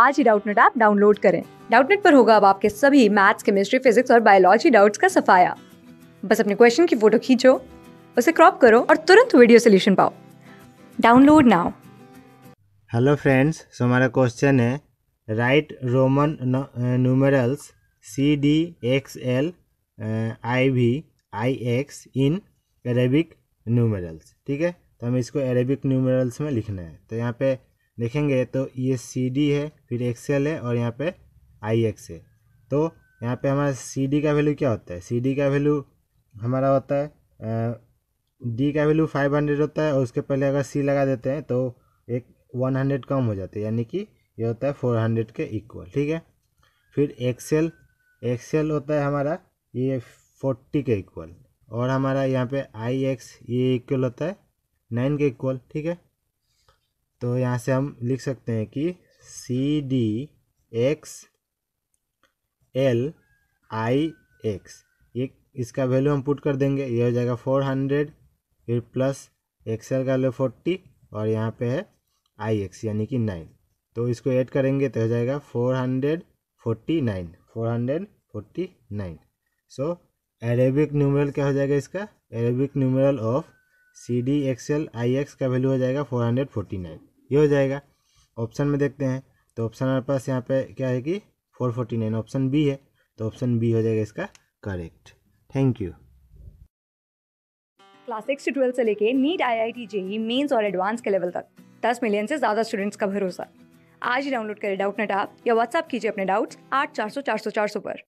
आज ही Doubtnut app download करें डाउटनेट पर होगा अब आपके सभी मैथ्स केमिस्ट्री फिजिक्स और बायोलॉजी डाउट्स का सफाया बस अपने क्वेश्चन की फोटो खींचो उसे क्रॉप करो और तुरंत वीडियो सोल्यूशन पाओ download now hello friends so हमारा क्वेश्चन है write Roman numerals C D X L I V I X in Arabic numerals ठीक है तो हमें इसको अरेबिक न्यूमरल्स में लिखना है तो यहाँ पे देखेंगे तो ये सी डी है फिर एक्सेल है और यहाँ पे आई एक्स है तो यहाँ पे हमारा सी डी का वैल्यू क्या होता है सी डी का वैल्यू हमारा होता है डी का वैल्यू फाइव हंड्रेड होता है और उसके पहले अगर सी लगा देते हैं तो एक वन हंड्रेड कम हो जाते हैं यानी कि ये होता है फोर हंड्रेड के इक्वल ठीक है फिर एक्सेल एक्सेल होता है हमारा ये फोर्टी के इक्वल और हमारा यहाँ पे आई एक्स ये इक्वल होता है नाइन के इक्वल ठीक है तो यहाँ से हम लिख सकते हैं कि C D X L I X ये इसका वैल्यू हम पुट कर देंगे ये हो जाएगा फोर हंड्रेड फिर प्लस एक्स एल का वैल्यू फोर्टी और यहाँ पे है आई एक्स यानी कि नाइन तो इसको ऐड करेंगे तो हो जाएगा four hundred forty nine four hundred forty nine so Arabic numeral क्या हो जाएगा इसका Arabic numeral of C D X L I X का वैल्यू हो जाएगा फोर हंड्रेड फोर्टी नाइन ये हो जाएगा ऑप्शन में देखते हैं तो ऑप्शन हमारे पास यहाँ पे क्या है कि four forty nine option B है तो ऑप्शन बी हो जाएगा इसका correct thank you class six से ट्वेल्थ से लेके NEET I I T JEE Mains और एडवांस के लेवल तक दस मिलियन से ज़्यादा स्टूडेंट्स का भरोसा आज ही डाउनलोड करें डाउट नेट आप या व्हाट्सअप कीजिए अपने डाउट्स आठ चार सौ चार सौ चार सौ पर